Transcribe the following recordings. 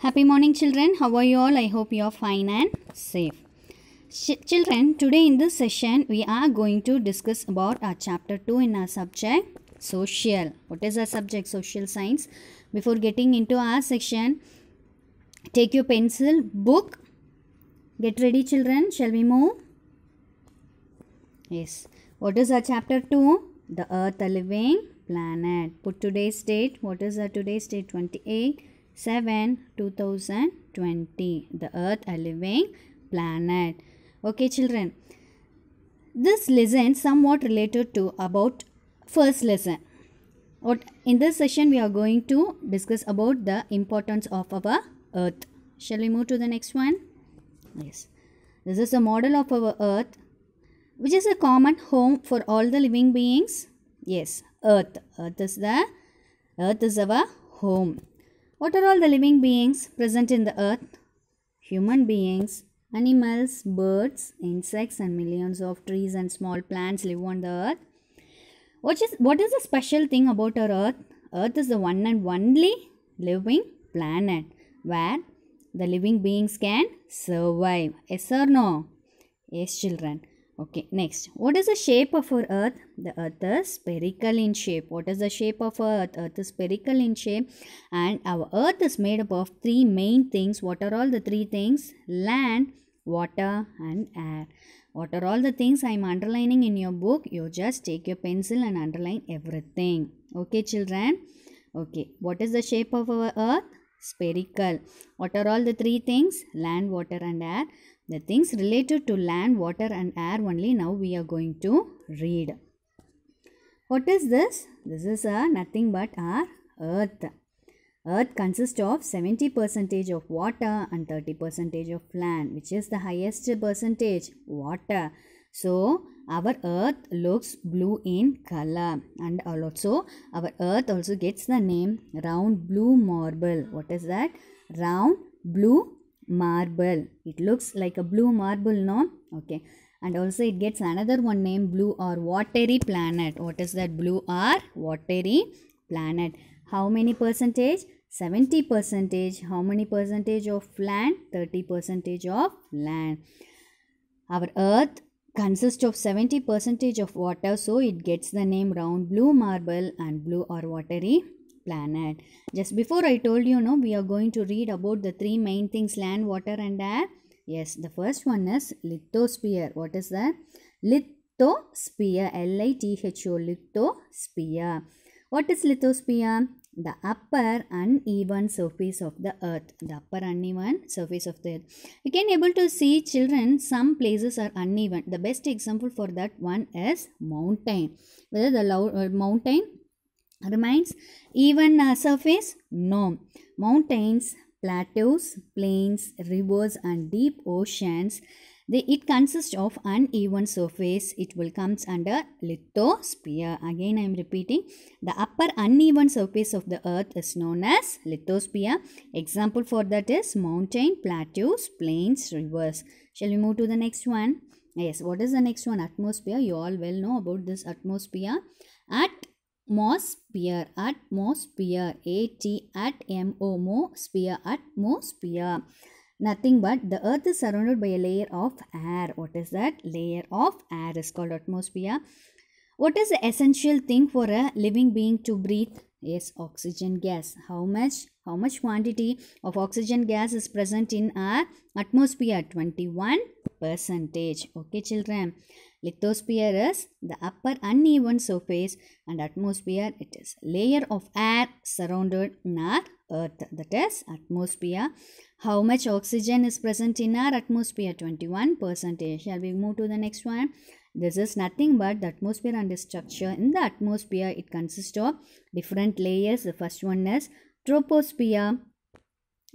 Happy morning children. How are you all? I hope you are fine and safe. Ch children, today in this session we are going to discuss about our chapter 2 in our subject social. What is our subject? Social science. Before getting into our section, take your pencil, book. Get ready children. Shall we move? Yes. What is our chapter 2? The earth a living planet. Put today's date. What is our today's date? 28 7 2020 the earth a living planet okay children this lesson somewhat related to about first lesson what in this session we are going to discuss about the importance of our earth shall we move to the next one yes this is a model of our earth which is a common home for all the living beings yes earth earth is the earth is our home what are all the living beings present in the earth? Human beings, animals, birds, insects and millions of trees and small plants live on the earth. What is, what is the special thing about our earth? Earth is the one and only living planet where the living beings can survive. Yes or no? Yes children. Okay, next. What is the shape of our earth? The earth is spherical in shape. What is the shape of earth? Earth is spherical in shape. And our earth is made up of three main things. What are all the three things? Land, water and air. What are all the things I am underlining in your book? You just take your pencil and underline everything. Okay, children? Okay, what is the shape of our earth? Spherical. What are all the three things? Land, water and air the things related to land, water and air only now we are going to read. What is this? This is a nothing but our earth. Earth consists of 70 percentage of water and 30 percentage of land which is the highest percentage water. So our earth looks blue in color and also our earth also gets the name round blue marble. What is that? Round blue marble it looks like a blue marble no okay and also it gets another one name blue or watery planet what is that blue or watery planet how many percentage 70 percentage how many percentage of land 30 percentage of land our earth consists of 70 percentage of water so it gets the name round blue marble and blue or watery planet. Just before I told you, no, we are going to read about the three main things land, water, and air. Yes, the first one is lithosphere. What is that? Lithosphere. L I T H O. Lithosphere. What is lithosphere? The upper uneven surface of the earth. The upper uneven surface of the earth. You can able to see children, some places are uneven. The best example for that one is mountain. Whether the uh, mountain remains even uh, surface no mountains plateaus plains rivers and deep oceans they, it consists of uneven surface it will comes under lithosphere again i am repeating the upper uneven surface of the earth is known as lithosphere example for that is mountain plateaus plains rivers shall we move to the next one yes what is the next one atmosphere you all well know about this atmosphere at Mosphere at Mosphere. A-T at M-O. Mosphere at Mosphere. Nothing but the earth is surrounded by a layer of air. What is that? Layer of air is called atmosphere. What is the essential thing for a living being to breathe? Yes, oxygen gas. How much? How much quantity of oxygen gas is present in our atmosphere? 21 percentage. Okay, children. Lithosphere is the upper uneven surface and atmosphere it is layer of air surrounded in our earth that is atmosphere. How much oxygen is present in our atmosphere? 21 percentage. Shall we move to the next one? This is nothing but the atmosphere and the structure. In the atmosphere it consists of different layers. The first one is troposphere.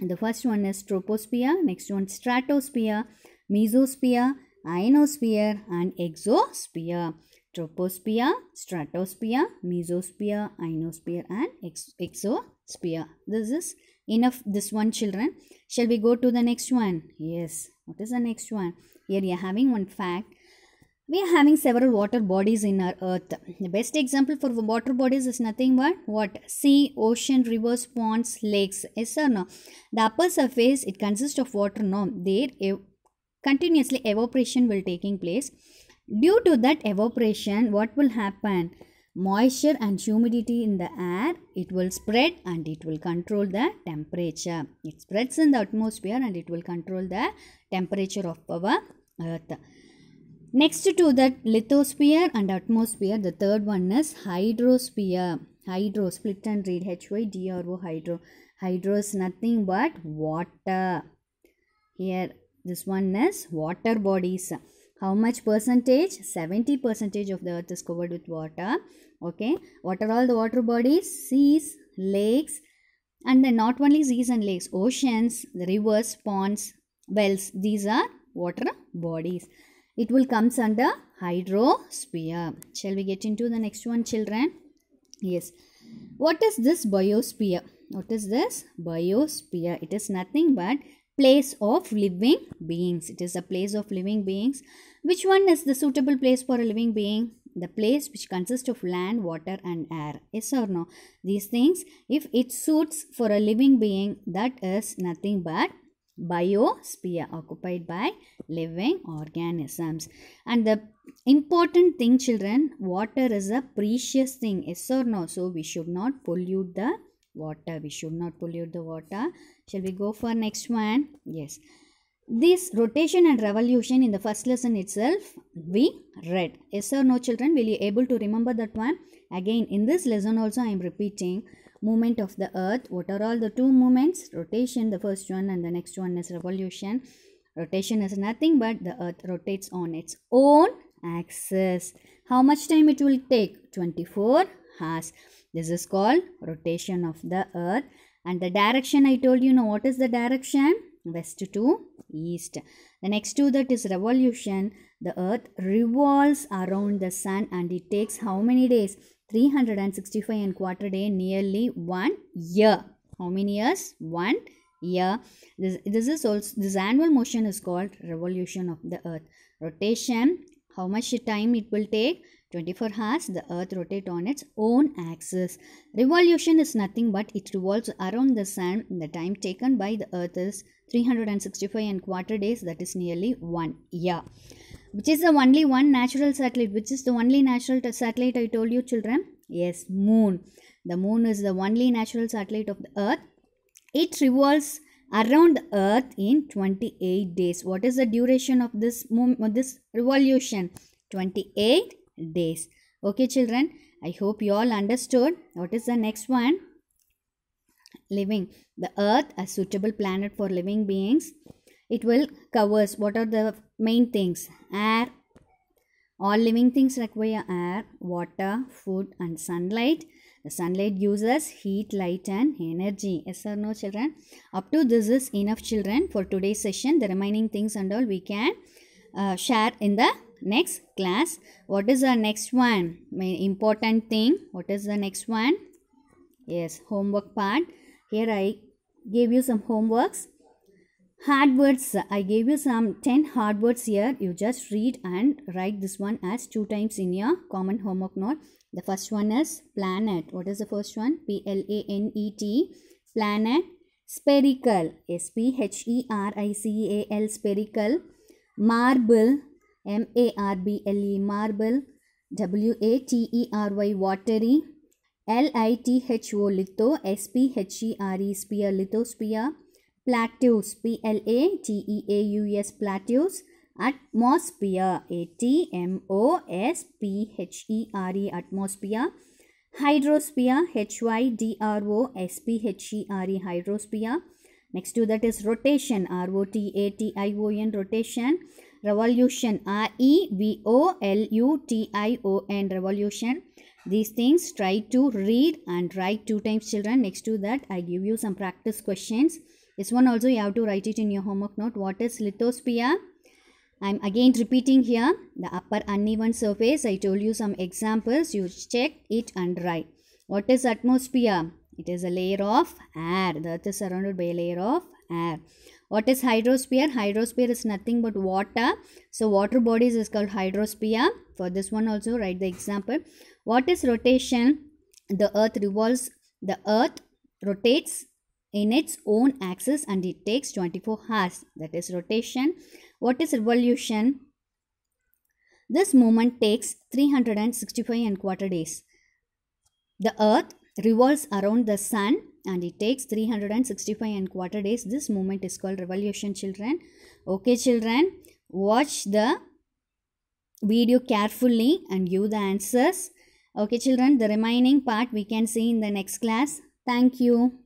The first one is troposphere. Next one stratosphere, mesosphere ionosphere and exosphere troposphere stratosphere mesosphere ionosphere and ex exosphere this is enough this one children shall we go to the next one yes what is the next one here we are having one fact we are having several water bodies in our earth the best example for water bodies is nothing but what sea ocean rivers ponds lakes yes or no the upper surface it consists of water no their continuously evaporation will taking place due to that evaporation what will happen moisture and humidity in the air it will spread and it will control the temperature it spreads in the atmosphere and it will control the temperature of our earth next to that lithosphere and atmosphere the third one is hydrosphere hydro split and read hydro hydro hydro is nothing but water here this one is water bodies. How much percentage? 70 percentage of the earth is covered with water. Okay. What are all the water bodies? Seas, lakes, and then not only seas and lakes, oceans, rivers, ponds, wells. These are water bodies. It will comes under hydrosphere. Shall we get into the next one children? Yes. What is this biosphere? What is this? Biosphere. It is nothing but place of living beings. It is a place of living beings. Which one is the suitable place for a living being? The place which consists of land, water and air. Yes or no? These things, if it suits for a living being, that is nothing but biosphere occupied by living organisms. And the important thing children, water is a precious thing. Yes or no? So we should not pollute the water we should not pollute the water shall we go for next one yes this rotation and revolution in the first lesson itself we read yes or no children will you able to remember that one again in this lesson also i am repeating movement of the earth what are all the two movements rotation the first one and the next one is revolution rotation is nothing but the earth rotates on its own axis how much time it will take 24 has. This is called rotation of the earth. And the direction I told you, know what is the direction? West to east. The next two that is revolution. The earth revolves around the sun and it takes how many days? 365 and quarter day nearly one year. How many years? One year. This, this is also this annual motion is called revolution of the earth. Rotation, how much time it will take? 24 hours the earth rotates on its own axis. Revolution is nothing but it revolves around the sun. The time taken by the earth is 365 and quarter days that is nearly 1 year. Which is the only one natural satellite? Which is the only natural satellite I told you children? Yes, moon. The moon is the only natural satellite of the earth. It revolves around the earth in 28 days. What is the duration of this, this revolution? 28 days okay children i hope you all understood what is the next one living the earth a suitable planet for living beings it will covers what are the main things air all living things require air water food and sunlight the sunlight uses heat, light and energy. Yes or no children? Up to this is enough children for today's session. The remaining things and all we can uh, share in the next class what is the next one important thing what is the next one yes homework part here i gave you some homeworks hard words i gave you some 10 hard words here you just read and write this one as two times in your common homework note the first one is planet what is the first one p l a n e t planet spherical s p h e r i c a l spherical marble M A R B L E marble W A T E R Y watery L I T H O litho S P H E R E sphere lithosphere plateaus P L A T E A U S plateaus atmosphere a t m o s p h e r e atmosphere hydrosphere h y d r o s p h e r e hydrosphere next to that is rotation r o t a t i o n rotation revolution r e v o l u t i o n revolution these things try to read and write two times children next to that i give you some practice questions this one also you have to write it in your homework note what is lithosphere i'm again repeating here the upper uneven surface i told you some examples you check it and write what is atmosphere it is a layer of air the earth is surrounded by a layer of air what is hydrosphere? Hydrosphere is nothing but water. So water bodies is called hydrosphere. For this one also write the example. What is rotation? The earth revolves, the earth rotates in its own axis and it takes 24 hours. That is rotation. What is revolution? This moment takes 365 and quarter days. The earth revolves around the sun and it takes 365 and quarter days this movement is called revolution children okay children watch the video carefully and give the answers okay children the remaining part we can see in the next class thank you